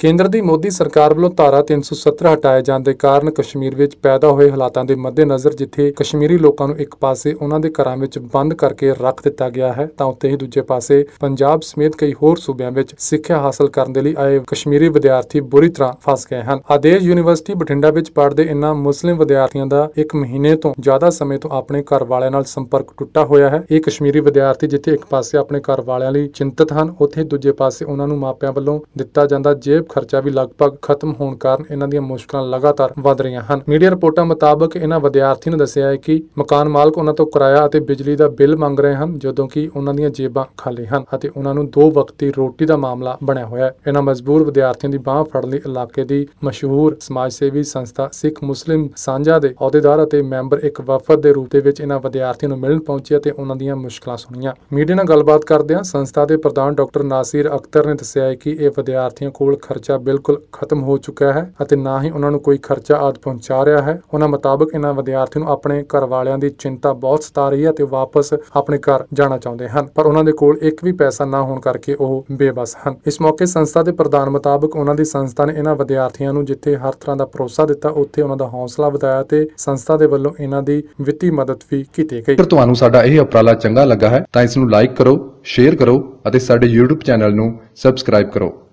ਕੇਂਦਰ ਦੀ ਮੋਦੀ ਸਰਕਾਰ ਵੱਲੋਂ ਧਾਰਾ 370 ਹਟਾਏ ਜਾਣ ਦੇ ਕਾਰਨ ਕਸ਼ਮੀਰ ਵਿੱਚ ਪੈਦਾ ਹੋਏ ਹਾਲਾਤਾਂ ਦੇ ਮੱਦੇਨਜ਼ਰ ਜਿੱਥੇ ਕਸ਼ਮੀਰੀ ਲੋਕਾਂ ਨੂੰ ਇੱਕ ਪਾਸੇ ਉਹਨਾਂ ਦੇ ਘਰਾਂ ਵਿੱਚ ਬੰਦ ਕਰਕੇ ਰੱਖ ਦਿੱਤਾ ਗਿਆ ਹੈ ਤਾਂ ਉੱਤੇ ਹੀ ਦੂਜੇ ਪਾਸੇ ਪੰਜਾਬ ਸਮੇਤ ਕਈ ਹੋਰ ਸੂਬਿਆਂ ਵਿੱਚ ਸਿੱਖਿਆ ਹਾਸਲ ਕਰਨ ਦੇ ਲਈ ਆਏ ਕਸ਼ਮੀਰੀ ਵਿਦਿਆਰਥੀ ਬੁਰੀ ਤਰ੍ਹਾਂ ਫਸ ਗਏ ਹਨ ਆਦੇਸ਼ ਯੂਨੀਵਰਸਿਟੀ ਬਠਿੰਡਾ ਵਿੱਚ ਪੜ੍ਹਦੇ ਇਨ੍ਹਾਂ ਮੁਸਲਿਮ ਵਿਦਿਆਰਥੀਆਂ ਦਾ ਇੱਕ ਮਹੀਨੇ ਤੋਂ ਜ਼ਿਆਦਾ ਸਮੇਂ ਤੋਂ ਆਪਣੇ ਘਰ ਵਾਲਿਆਂ ਨਾਲ ਸੰਪਰਕ ਟੁੱਟਾ ਹੋਇਆ ਹੈ ਇਹ ਕਸ਼ਮੀਰੀ ਵਿਦਿਆਰਥੀ ਜਿੱਥੇ ਇੱਕ ਪਾਸੇ ਆਪਣੇ ਘਰ ਵਾਲਿਆਂ ਲਈ ਚਿੰਤਤ ਹਨ ਉੱਥੇ ਦੂਜੇ ਪਾਸੇ ਉਹਨਾਂ ਨੂੰ ਮਾਪਿਆਂ ਵੱਲੋਂ ਦਿੱਤਾ ਜਾਂਦਾ ਜੇ ਜੇਬ ਖਰਚਾ ਵੀ ਲਗਭਗ ਖਤਮ ਹੋਣ ਕਾਰਨ ਇਹਨਾਂ ਦੀਆਂ ਮੁਸ਼ਕਲਾਂ ਲਗਾਤਾਰ ਵਧ ਰਹੀਆਂ ਹਨ ਮੀਡੀਆ ਰਿਪੋਰਟਾਂ ਮੁਤਾਬਕ ਇਹਨਾਂ ਵਿਦਿਆਰਥੀਆਂ ਨੇ ਦੱਸਿਆ ਹੈ ਕਿ ਮਕਾਨ ਮਾਲਕ ਉਹਨਾਂ ਤੋਂ ਕਿਰਾਇਆ ਅਤੇ ਬਿਜਲੀ ਦਾ ਬਿੱਲ ਮੰਗ ਰਹੇ ਹਨ ਜਦੋਂ ਕਿ ਉਹਨਾਂ ਦੀਆਂ ਜੇਬਾਂ ਖਾਲੀ ਹਨ ਅਤੇ ਉਹਨਾਂ ਨੂੰ ਦੋ ਵਕਤੀ ਰੋਟੀ ਦਾ ਮਾਮਲਾ ਬਣਿਆ ਹੋਇਆ ਹੈ ਇਹਨਾਂ ਮਜ਼ਬੂਰ ਵਿਦਿਆਰਥੀਆਂ ਦੀ ਬਾਹ ਫੜ ਲਈ ਇਲਾਕੇ ਦੀ ਮਸ਼ਹੂਰ ਸਮਾਜ ਸੇਵੀ ਸੰਸਥਾ ਸਿੱਖ ਮੁਸਲਿਮ ਸਾਂਝਾ ਦੇ ਅਹੁਦੇਦਾਰ ਅਤੇ ਮੈਂਬਰ ਇੱਕ ਵਫਦ ਦੇ ਰੂਪ ਦੇ ਵਿੱਚ ਇਹਨਾਂ ਵਿਦਿਆਰਥੀਆਂ ਨੂੰ ਮਿਲਣ ਪਹੁੰਚੇ ਅਤੇ ਉਹਨਾਂ ਦੀਆਂ ਮੁਸ਼ਕਲਾਂ ਸੁਣੀਆਂ ਮੀਡੀਆ ਨਾਲ ਗੱਲਬਾਤ ਕਰਦਿਆਂ ਸੰਸਥਾ ਦੇ ਪ੍ਰਧਾਨ ਡਾਕਟਰ ਨਾਸਿਰ ਅਖਤਰ ਨੇ ਦੱਸਿਆ ਕਿ ਇਹ ਵਿਦਿਆਰਥੀਆਂ ਕੋਲ ਖਰਚਾ ਬਿਲਕੁਲ ਖਤਮ ਹੋ ਚੁੱਕਾ ਹੈ ਅਤੇ ਨਾ ਹੀ ਉਹਨਾਂ ਨੂੰ ਕੋਈ ਖਰਚਾ ਆਦ ਪਹੁੰਚਾ ਰਿਹਾ ਹੈ ਉਹਨਾਂ ਮੁਤਾਬਕ ਇਹਨਾਂ ਵਿਦਿਆਰਥੀ ਨੂੰ ਆਪਣੇ ਘਰ ਵਾਲਿਆਂ ਦੀ ਚਿੰਤਾ ਬਹੁਤ ਸਤਾ ਰਹੀ ਹੈ ਤੇ ਵਾਪਸ ਆਪਣੇ ਘਰ ਜਾਣਾ ਚਾਹੁੰਦੇ ਹਨ ਪਰ ਉਹਨਾਂ ਦੇ ਕੋਲ ਇੱਕ ਵੀ ਪੈਸਾ ਨਾ ਹੋਣ ਕਰਕੇ ਉਹ ਬੇਬਸ ਹਨ ਇਸ ਮੌਕੇ ਸੰਸਥਾ ਦੇ ਪ੍ਰਧਾਨ ਮੁਤਾਬਕ ਉਹਨਾਂ ਦੀ ਸੰਸਥਾ ਨੇ ਇਹਨਾਂ ਵਿਦਿਆਰਥੀਆਂ ਨੂੰ ਜਿੱਥੇ ਹਰ ਤਰ੍ਹਾਂ ਦਾ ਭਰੋਸਾ ਦਿੱਤਾ ਉੱਥੇ ਉਹਨਾਂ ਦਾ ਹੌਸਲਾ ਵਧਾਇਆ ਤੇ ਸੰਸਥਾ ਦੇ ਵੱਲੋਂ ਇਹਨਾਂ ਦੀ ਵਿੱਤੀ ਮਦਦ ਵੀ ਕੀਤੀ ਗਈ ਪਰ ਤੁਹਾਨੂੰ ਸਾਡਾ ਇਹ ਉਪਰਾਲਾ ਚੰਗਾ ਲੱਗਾ ਹੈ ਤਾਂ ਇਸ ਨੂੰ ਲਾਈਕ ਕਰੋ ਸ਼ੇਅਰ ਕਰੋ ਅਤੇ ਸਾਡੇ YouTube ਚੈਨਲ ਨੂੰ ਸਬਸਕ੍ਰਾਈਬ ਕਰੋ